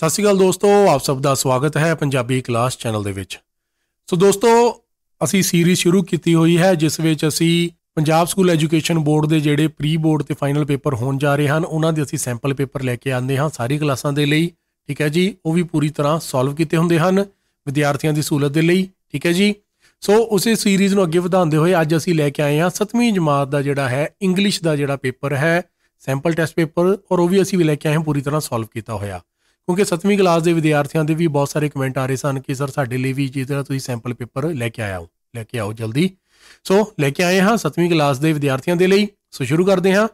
ਸਤਿ ਸ਼੍ਰੀ ਅਕਾਲ ਦੋਸਤੋ ਆਪ ਸਭ ਦਾ ਸਵਾਗਤ ਹੈ ਪੰਜਾਬੀ ਕਲਾਸ ਚੈਨਲ ਦੇ ਵਿੱਚ ਸੋ ਦੋਸਤੋ ਅਸੀਂ ਸੀਰੀਜ਼ ਸ਼ੁਰੂ ਕੀਤੀ ਹੋਈ ਹੈ ਜਿਸ ਵਿੱਚ ਅਸੀਂ ਪੰਜਾਬ ਸਕੂਲ ਐਜੂਕੇਸ਼ਨ ਬੋਰਡ ਦੇ ਜਿਹੜੇ ਪ੍ਰੀ ਬੋਰਡ ਤੇ ਫਾਈਨਲ ਪੇਪਰ ਹੋਣ ਜਾ ਰਹੇ ਹਨ ਉਹਨਾਂ ਦੇ ਅਸੀਂ ਸੈਂਪਲ ਪੇਪਰ ਲੈ ਕੇ ਆਉਂਦੇ ਹਾਂ ਸਾਰੀ ਕਲਾਸਾਂ ਦੇ ਲਈ ਠੀਕ ਹੈ ਜੀ ਉਹ ਵੀ ਪੂਰੀ ਤਰ੍ਹਾਂ ਸੋਲਵ ਕੀਤੇ ਹੁੰਦੇ ਹਨ ਵਿਦਿਆਰਥੀਆਂ ਦੀ ਸਹੂਲਤ ਦੇ ਲਈ ਠੀਕ ਹੈ ਜੀ ਸੋ ਉਸੇ ਸੀਰੀਜ਼ ਨੂੰ ਅੱਗੇ ਵਧਾਉਂਦੇ ਹੋਏ ਅੱਜ ਅਸੀਂ ਲੈ ਕੇ ਆਏ ਹਾਂ 7ਵੀਂ ਜਮਾਤ ਦਾ ਜਿਹੜਾ ਹੈ ਇੰਗਲਿਸ਼ ਦਾ ਜਿਹੜਾ ਪੇਪਰ ਹੈ ਸੈਂਪਲ ਟੈਸਟ ਪੇਪਰ ਔਰ ਉਹ ਵੀ ਅਸੀਂ ਵੀ ਲੈ ਕੇ ਆਏ ਹਾਂ ਪੂਰੀ ਤਰ੍ਹਾਂ ਸੋਲਵ ਕੀਤਾ ਹੋਇਆ ਕਿਉਂਕਿ 7ਵੀਂ ਕਲਾਸ ਦੇ ਵਿਦਿਆਰਥੀਆਂ ਦੇ ਵੀ ਬਹੁਤ ਸਾਰੇ ਕਮੈਂਟ ਆ ਰਹੇ ਸਨ ਕਿ ਸਰ ਸਾਡੇ ਲਈ ਵੀ ਜਿਹੜਾ ਤੁਸੀਂ ਸੈਂਪਲ ਪੇਪਰ ਲੈ ਕੇ ਆਇਆ ਹੋ ਲੈ ਕੇ ਆਓ ਜਲਦੀ ਸੋ ਲੈ ਕੇ ਆਏ ਹਾਂ 7ਵੀਂ ਕਲਾਸ ਦੇ ਵਿਦਿਆਰਥੀਆਂ ਦੇ ਲਈ ਸੋ ਸ਼ੁਰੂ ਕਰਦੇ ਹਾਂ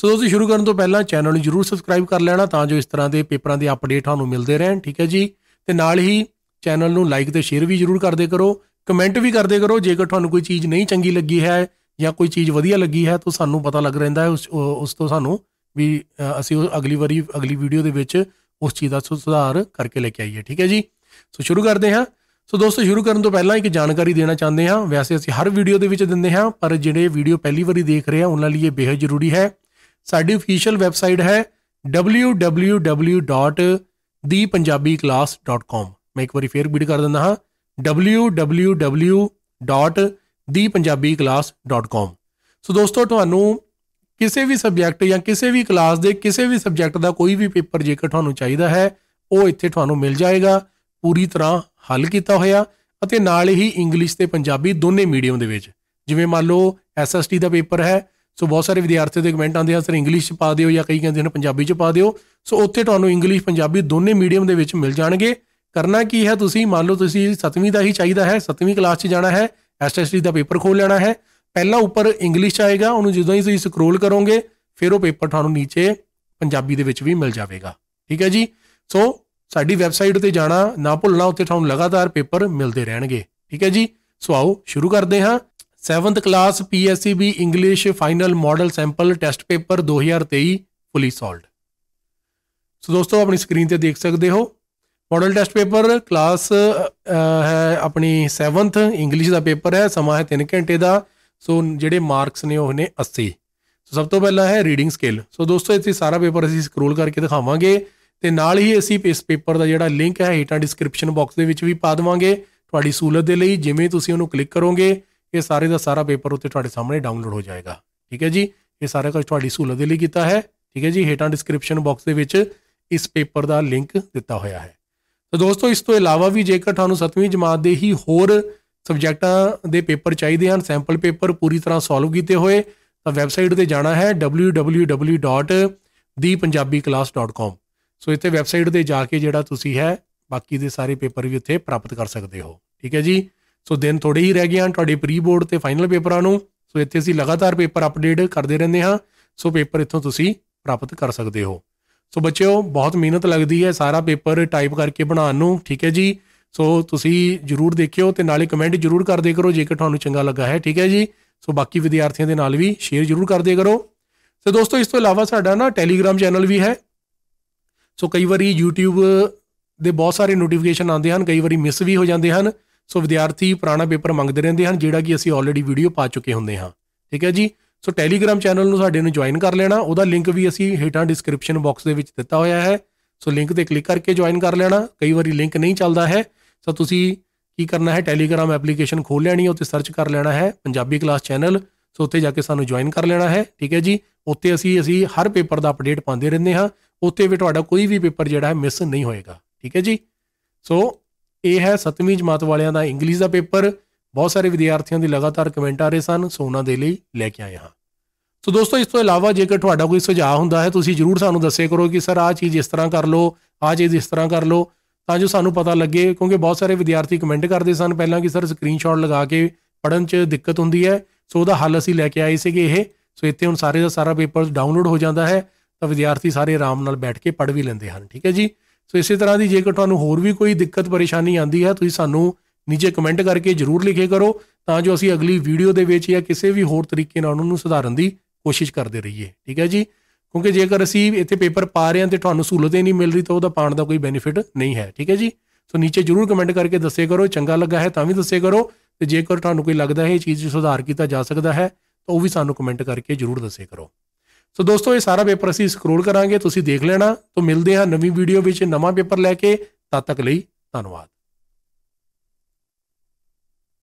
ਸੋ ਦੋਸਤੋ ਸ਼ੁਰੂ ਕਰਨ ਤੋਂ ਪਹਿਲਾਂ ਚੈਨਲ ਨੂੰ ਜਰੂਰ ਸਬਸਕ੍ਰਾਈਬ ਕਰ ਲੈਣਾ ਤਾਂ ਜੋ ਇਸ ਤਰ੍ਹਾਂ ਦੇ ਪੇਪਰਾਂ ਦੇ ਅਪਡੇਟ ਤੁਹਾਨੂੰ ਮਿਲਦੇ ਰਹਿਣ ਠੀਕ ਹੈ ਜੀ ਤੇ ਨਾਲ ਹੀ ਚੈਨਲ ਨੂੰ ਲਾਈਕ ਤੇ ਸ਼ੇਅਰ ਵੀ ਜਰੂਰ ਕਰਦੇ ਕਰੋ ਕਮੈਂਟ ਵੀ ਕਰਦੇ ਕਰੋ ਜੇਕਰ ਤੁਹਾਨੂੰ ਕੋਈ ਚੀਜ਼ ਨਹੀਂ ਚੰਗੀ ਲੱਗੀ ਹੈ ਜਾਂ ਕੋਈ ਚੀਜ਼ ਵਧੀਆ ਲੱਗੀ ਹੈ ਤਾਂ ਸਾਨੂੰ ਪਤਾ ਲੱਗ ਰਹਿੰਦਾ ਹੈ ਉਸ ਉਸ ਤੋਂ ਸਾਨੂੰ ਵੀ ਅਸੀਂ ਅਗਲੀ ਵਾਰੀ ਅਗਲੀ ਵੀਡੀਓ ਦੇ ਵਿੱਚ ਉਸ ਚੀਜ਼ ਦਾ ਸੁਧਾਰ ਕਰਕੇ ਲੈ ਕੇ ਆਈਏ ਠੀਕ ਹੈ ਜੀ ਸੋ ਸ਼ੁਰੂ ਕਰਦੇ ਹਾਂ ਸੋ ਦੋਸਤੋ ਸ਼ੁਰੂ ਕਰਨ ਤੋਂ ਪਹਿਲਾਂ ਇੱਕ ਜਾਣਕਾਰੀ ਦੇਣਾ ਚਾਹੁੰਦੇ ਹਾਂ ਵੈਸੇ ਅਸੀਂ ਹਰ ਵੀਡੀਓ ਦੇ ਵਿੱਚ ਦਿੰਦੇ ਹਾਂ ਪਰ ਜਿਹੜੇ ਵੀਡੀਓ ਪਹਿਲੀ ਵਾਰੀ ਦੇਖ ਰਹੇ ਆ ਉਹਨਾਂ ਲਈ ਇਹ ਬੇਹੱਦ ਜ਼ਰੂਰੀ ਹੈ ਸਾਡੀ ਅਫੀਸ਼ੀਅਲ ਵੈਬਸਾਈਟ ਹੈ www.thepunjabiclass.com ਮੈਂ ਇੱਕ ਵਾਰੀ ਫੇਰ ਰਿਪੀਟ ਕਰ ਦਿੰਦਾ ਹਾਂ www.thepunjabiclass.com ਸੋ ਦੋਸਤੋ ਤੁਹਾਨੂੰ ਕਿਸੇ ਵੀ ਸਬਜੈਕਟ ਜਾਂ ਕਿਸੇ ਵੀ ਕਲਾਸ ਦੇ ਕਿਸੇ ਵੀ ਸਬਜੈਕਟ ਦਾ ਕੋਈ ਵੀ ਪੇਪਰ ਜੇਕਰ ਤੁਹਾਨੂੰ ਚਾਹੀਦਾ ਹੈ ਉਹ ਇੱਥੇ ਤੁਹਾਨੂੰ ਮਿਲ ਜਾਏਗਾ ਪੂਰੀ ਤਰ੍ਹਾਂ ਹੱਲ ਕੀਤਾ ਹੋਇਆ ਅਤੇ ਨਾਲ ਹੀ ਇੰਗਲਿਸ਼ ਤੇ ਪੰਜਾਬੀ ਦੋਨੇ ਮੀਡੀਅਮ ਦੇ ਵਿੱਚ ਜਿਵੇਂ ਮੰਨ ਲਓ ਐਸਐਸਟੀ ਦਾ ਪੇਪਰ ਹੈ ਸੋ ਬਹੁਤ ਸਾਰੇ ਵਿਦਿਆਰਥੀ ਦੇ ਕਮੈਂਟ ਆਉਂਦੇ ਆ ਸਰ ਇੰਗਲਿਸ਼ ਚ ਪਾ ਦਿਓ ਜਾਂ ਕਈ ਕਹਿੰਦੇ ਨੇ ਪੰਜਾਬੀ ਚ ਪਾ ਦਿਓ ਸੋ ਉੱਥੇ ਤੁਹਾਨੂੰ ਇੰਗਲਿਸ਼ ਪੰਜਾਬੀ ਦੋਨੇ ਮੀਡੀਅਮ ਦੇ ਵਿੱਚ ਮਿਲ ਜਾਣਗੇ ਕਰਨਾ ਕੀ ਹੈ ਤੁਸੀਂ ਮੰਨ ਲਓ ਤੁਸੀਂ 7ਵੀਂ ਦਾ ਹੀ ਚਾਹੀਦਾ ਹੈ 7ਵੀਂ ਕਲਾਸ 'ਚ ਜਾਣਾ ਹੈ ਐਸਐਸਟੀ ਦਾ ਪੇਪਰ ਖੋਲ ਲੈਣਾ ਹੈ ਪਹਿਲਾਂ ਉੱਪਰ ਇੰਗਲਿਸ਼ 'ਚ ਆਏਗਾ ਉਹਨੂੰ ਜਦੋਂ ਹੀ ਤੁਸੀਂ ਸਕਰੋਲ ਕਰੋਗੇ ਫਿਰ ਉਹ ਪੇਪਰ ਤੁਹਾਨੂੰ ਨੀਚੇ ਪੰਜਾਬੀ ਦੇ ਵਿੱਚ ਵੀ ਮਿਲ ਜਾਵੇਗਾ ਠੀਕ ਹੈ ਜੀ ਸੋ ਸਾਡੀ ਵੈਬਸਾਈਟ ਤੇ ਜਾਣਾ ਨਾ ਭੁੱਲਣਾ ਉੱਥੇ ਤੁਹਾਨੂੰ ਲਗਾਤਾਰ ਪੇਪਰ ਮਿਲਦੇ ਰਹਿਣਗੇ ਠੀਕ ਹੈ ਜੀ ਸੋ ਆਓ ਸ਼ੁਰੂ ਕਰਦੇ ਹਾਂ 7th class PSCB English final model sample test paper 2023 fully solved so ਦੋਸਤੋ ਆਪਣੀ ਸਕਰੀਨ ਤੇ ਦੇਖ ਸਕਦੇ ਹੋ ਮਾਡਲ ਟੈਸਟ ਪੇਪਰ ਕਲਾਸ ਹੈ ਆਪਣੀ 7th ਇੰਗਲਿਸ਼ ਦਾ ਪੇਪਰ ਹੈ ਸਮਾਂ ਹੈ 3 ਘੰਟੇ ਦਾ ਸੋ ਜਿਹੜੇ ਮਾਰਕਸ ਨੇ ਉਹ ਨੇ 80 ਸੋ ਸਭ ਤੋਂ ਪਹਿਲਾਂ ਹੈ ਰੀਡਿੰਗ ਸਕਿੱਲ ਸੋ ਦੋਸਤੋ ਇੱਥੇ ਸਾਰਾ ਪੇਪਰ ਅਸੀਂ ਸਕਰੋਲ ਕਰਕੇ ਦਿਖਾਵਾਂਗੇ ਤੇ ਨਾਲ ਹੀ ਅਸੀਂ ਇਸ ਪੇਪਰ ਦਾ ਜਿਹੜਾ ਲਿੰਕ ਹੈ ਹੇਠਾਂ ਡਿਸਕ੍ਰਿਪਸ਼ਨ ਬਾਕਸ ਦੇ ਵਿੱਚ ਵੀ ਪਾ ਦਵਾਂਗੇ ਤੁਹਾਡੀ ਸਹੂਲਤ ਦੇ ਲਈ ਜਿਵੇਂ ਤੁਸੀਂ ਉਹਨੂੰ ਕਲਿੱਕ ਕਰੋਗੇ ਇਹ ਸਾਰੇ ਦਾ ਸਾਰਾ ਪੇਪਰ ਉੱਤੇ ਤੁਹਾਡੇ ਸਾਹਮਣੇ ਡਾਊਨਲੋਡ ਹੋ ਜਾਏਗਾ ਠੀਕ ਹੈ ਜੀ ਇਹ ਸਾਰਾ ਕੁਝ ਤੁਹਾਡੀ ਸਹੂਲਤ ਦੇ ਲਈ ਕੀਤਾ ਹੈ ਠੀਕ ਹੈ ਜੀ ਹੇਠਾਂ ਡਿਸਕ੍ਰਿਪਸ਼ਨ ਬਾਕਸ ਦੇ ਵਿੱਚ ਇਸ ਪੇਪਰ ਦਾ ਲਿੰਕ ਦਿੱਤਾ ਹੋਇਆ ਹੈ ਤਾਂ ਦੋਸਤੋ ਇਸ ਤੋਂ ਇਲਾਵਾ ਵੀ ਜੇਕਰ ਤੁਹਾਨੂੰ 7ਵੀਂ ਜਮਾਤ ਦੇ ਹੀ ਹੋਰ ਸਬਜੈਕਟਾਂ ਦੇ ਪੇਪਰ ਚਾਹੀਦੇ ਹਨ ਸੈਂਪਲ ਪੇਪਰ ਪੂਰੀ ਤਰ੍ਹਾਂ ਸੋਲਵ ਕੀਤੇ ਹੋਏ ਤਾਂ ਵੈਬਸਾਈਟ ਤੇ ਜਾਣਾ ਹੈ www.thepunjabiclass.com ਸੋ ਇੱਥੇ ਵੈਬਸਾਈਟ ਤੇ ਜਾ ਕੇ ਜਿਹੜਾ ਤੁਸੀਂ ਹੈ ਬਾਕੀ ਦੇ ਸਾਰੇ ਪੇਪਰ ਵੀ ਉੱਥੇ ਪ੍ਰਾਪਤ ਕਰ ਸਕਦੇ ਹੋ ਠੀਕ ਹੈ ਜੀ ਸੋ ਦਿਨ ਥੋੜੇ ਹੀ ਰਹਿ ਗਏ ਹਨ ਤੁਹਾਡੇ ਪ੍ਰੀ ਬੋਰਡ ਤੇ ਫਾਈਨਲ ਪੇਪਰਾਂ ਨੂੰ ਸੋ ਇੱਥੇ ਅਸੀਂ ਲਗਾਤਾਰ ਪੇਪਰ ਅਪਡੇਟ ਕਰਦੇ ਰਹਿੰਦੇ ਹਾਂ ਸੋ ਪੇਪਰ ਇੱਥੋਂ ਤੁਸੀਂ ਪ੍ਰਾਪਤ ਕਰ ਸਕਦੇ ਹੋ ਸੋ ਬੱਚਿਓ ਬਹੁਤ ਮਿਹਨਤ ਲੱਗਦੀ ਹੈ ਸਾਰਾ ਪੇਪਰ ਟਾਈਪ ਕਰਕੇ ਬਣਾਉਣ ਨੂੰ ਠੀਕ ਹੈ ਜੀ ਸੋ ਤੁਸੀਂ ਜਰੂਰ ਦੇਖਿਓ ਤੇ ਨਾਲੇ ਕਮੈਂਟ ਜਰੂਰ ਕਰਦੇ ਕਰੋ ਜੇਕਰ ਤੁਹਾਨੂੰ ਚੰਗਾ ਲੱਗਾ ਹੈ ਠੀਕ ਹੈ ਜੀ ਸੋ ਬਾਕੀ ਵਿਦਿਆਰਥੀਆਂ ਦੇ ਨਾਲ ਵੀ ਸ਼ੇਅਰ ਜਰੂਰ ਕਰਦੇ ਕਰੋ ਤੇ ਦੋਸਤੋ ਇਸ ਤੋਂ ਇਲਾਵਾ ਸਾਡਾ ਨਾ ਟੈਲੀਗ੍ਰam ਚੈਨਲ ਵੀ ਹੈ ਸੋ ਕਈ ਵਾਰੀ YouTube ਦੇ ਬਹੁਤ ਸਾਰੇ ਨੋਟੀਫਿਕੇਸ਼ਨ ਆਉਂਦੇ ਹਨ ਕਈ ਵਾਰੀ ਮਿਸ ਵੀ ਹੋ ਜਾਂਦੇ ਹਨ ਸੋ ਵਿਦਿਆਰਥੀ ਪੁਰਾਣਾ ਪੇਪਰ ਮੰਗਦੇ ਰਹਿੰਦੇ ਹਨ ਜਿਹੜਾ ਕਿ ਅਸੀਂ ਆਲਰੇਡੀ ਵੀਡੀਓ ਪਾ ਚੁੱਕੇ ਹੁੰਦੇ ਹਾਂ ਠੀਕ ਹੈ ਜੀ ਸੋ ਟੈਲੀਗ੍ਰam ਚੈਨਲ ਨੂੰ ਸਾਡੇ ਨੂੰ ਜੁਆਇਨ ਕਰ ਲੈਣਾ ਉਹਦਾ ਲਿੰਕ ਵੀ ਅਸੀਂ ਹੇਠਾਂ ਡਿਸਕ੍ਰਿਪਸ਼ਨ ਬਾਕਸ ਦੇ ਵਿੱਚ ਦਿੱਤਾ ਹੋਇਆ ਹੈ ਸੋ ਲਿੰਕ ਤੇ ਕਲਿੱਕ ਕਰਕੇ ਜੁਆਇਨ ਕਰ ਲੈਣਾ ਕਈ ਵਾਰੀ ਲਿੰਕ ਨਹੀਂ ਚੱਲਦਾ ਹੈ ਸੋ ਤੁਸੀਂ ਕੀ ਕਰਨਾ ਹੈ ਟੈਲੀਗ੍ਰਾਮ ਐਪਲੀਕੇਸ਼ਨ ਖੋਲ ਲੈਣੀ ਹੈ ਉੱਤੇ ਸਰਚ ਕਰ ਲੈਣਾ ਹੈ ਪੰਜਾਬੀ ਕਲਾਸ ਚੈਨਲ ਸੋ ਉੱਤੇ ਜਾ ਕੇ ਸਾਨੂੰ ਜੁਆਇਨ ਕਰ ਲੈਣਾ ਹੈ ਠੀਕ ਹੈ ਜੀ ਉੱਤੇ ਅਸੀਂ ਅਸੀਂ ਹਰ ਪੇਪਰ ਦਾ ਅਪਡੇਟ ਪਾਉਂਦੇ ਰਹਿੰਦੇ ਹਾਂ ਉੱਤੇ ਵੀ ਤੁਹਾਡਾ ਕੋਈ ਵੀ ਪੇਪਰ ਜਿਹੜਾ ਹੈ ਮਿਸ ਨਹੀਂ ਹੋਏਗਾ ਠੀਕ ਹੈ ਜੀ ਸੋ ਇਹ ਹੈ 7ਵੀਂ ਜਮਾਤ ਵਾਲਿਆਂ ਦਾ ਇੰਗਲਿਸ਼ ਦਾ ਪੇਪਰ ਬਹੁਤ ਸਾਰੇ ਵਿਦਿਆਰਥੀਆਂ ਦੇ ਲਗਾਤਾਰ ਕਮੈਂਟ ਆ ਰਹੇ ਸਨ ਸੋ ਉਹਨਾਂ ਦੇ ਲਈ ਲੈ ਕੇ ਆਏ ਹਾਂ ਸੋ ਦੋਸਤੋ ਇਸ ਤੋਂ ਇਲਾਵਾ ਜੇਕਰ ਤੁਹਾਡਾ ਕੋਈ ਸੁਝਾਅ ਹੁੰਦਾ ਹੈ ਤੁਸੀਂ ਜਰੂਰ ਸਾਨੂੰ ਦੱਸਿਆ ਕਰੋ ਕਿ ਸਰ ਆ ਚੀਜ਼ ਇਸ ਤਰ੍ਹਾਂ ਕਰ ਲਓ ਆ ਚੀਜ਼ ਇਸ ਤਰ੍ਹਾਂ ਕਰ ਲਓ ਤਾਂ ਜੋ ਸਾਨੂੰ ਪਤਾ ਲੱਗੇ ਕਿਉਂਕਿ ਬਹੁਤ ਸਾਰੇ ਵਿਦਿਆਰਥੀ ਕਮੈਂਟ ਕਰਦੇ ਸਨ ਪਹਿਲਾਂ ਕਿ ਸਰ ਸਕਰੀਨਸ਼ਾਟ ਲਗਾ ਕੇ ਪੜਨ 'ਚ ਦਿੱਕਤ ਹੁੰਦੀ ਹੈ ਸੋ ਉਹਦਾ ਹੱਲ ਅਸੀਂ ਲੈ ਕੇ ਆਏ ਸੀਗੇ ਇਹ ਸੋ ਇੱਥੇ ਹੁਣ ਸਾਰੇ ਦਾ ਸਾਰਾ ਪੇਪਰ ਡਾਊਨਲੋਡ ਹੋ ਜਾਂਦਾ ਹੈ ਤਾਂ ਵਿਦਿਆਰਥੀ ਸਾਰੇ ਆਰਾਮ ਨਾਲ ਬੈਠ ਕੇ ਪੜ ਵੀ ਲੈਂਦੇ ਹਨ ਠੀਕ ਹੈ ਜੀ ਸੋ ਇਸੇ ਤਰ੍ਹਾਂ ਦੀ ਜੇਕਰ ਤੁਹਾਨੂੰ ਹੋਰ ਵੀ ਕੋਈ ਦਿੱਕਤ ਪਰੇਸ਼ਾਨੀ ਆਂਦੀ ਹੈ ਤੁਸੀਂ ਸਾਨੂੰ ਨੀਚੇ ਕਮੈਂਟ ਕਰਕੇ ਜਰੂਰ ਲਿਖੇ ਕਰੋ ਤਾਂ ਜੋ ਅਸੀਂ ਅਗਲੀ ਵੀਡੀਓ ਦੇ ਵਿੱਚ ਜਾਂ ਕਿਸੇ ਵੀ ਹੋਰ ਤਰੀਕੇ ਨਾਲ ਉਹਨੂੰ ਸੁਧਾਰਨ ਦੀ ਕੋਸ਼ਿਸ਼ ਕਰਦੇ ਰਹੀਏ ਠੀਕ ਹੈ ਜੀ ਕਿਉਂਕਿ ਜੇਕਰ ਅਸੀਂ ਇੱਥੇ ਪੇਪਰ ਪਾ ਰਹੇ ਹਾਂ ਤੇ ਤੁਹਾਨੂੰ ਸਹੂਲਤ ਹੀ ਨਹੀਂ ਮਿਲ ਰਹੀ ਤਾਂ ਉਹਦਾ ਪਾਣ ਦਾ ਕੋਈ ਬੈਨੀਫਿਟ ਨਹੀਂ ਹੈ ਠੀਕ ਹੈ ਜੀ ਸੋ ਨੀਚੇ ਜਰੂਰ ਕਮੈਂਟ ਕਰਕੇ ਦੱਸੇ ਕਰੋ ਚੰਗਾ ਲੱਗਾ ਹੈ ਤਾਂ ਵੀ ਦੱਸੇ ਕਰੋ ਤੇ ਜੇਕਰ ਤੁਹਾਨੂੰ ਕੋਈ ਲੱਗਦਾ ਹੈ ਇਹ ਚੀਜ਼ ਨੂੰ ਸੁਧਾਰ ਕੀਤਾ ਜਾ ਸਕਦਾ ਹੈ ਤਾਂ ਉਹ ਵੀ ਸਾਨੂੰ ਕਮੈਂਟ ਕਰਕੇ ਜਰੂਰ ਦੱਸੇ ਕਰੋ ਸੋ ਦੋਸਤੋ ਇਹ ਸਾਰਾ ਪੇਪਰ ਅਸੀਂ ਸਕਰੋਲ ਕਰਾਂਗੇ ਤੁਸੀਂ ਦੇਖ ਲੈਣਾ ਤੋਂ ਮਿਲਦੇ ਹਾਂ ਨਵੀਂ ਵੀਡੀਓ ਵਿੱਚ ਨਵਾਂ ਪੇਪਰ ਲੈ ਕੇ ਤਦ ਤੱਕ ਲਈ ਧੰਨਵਾਦ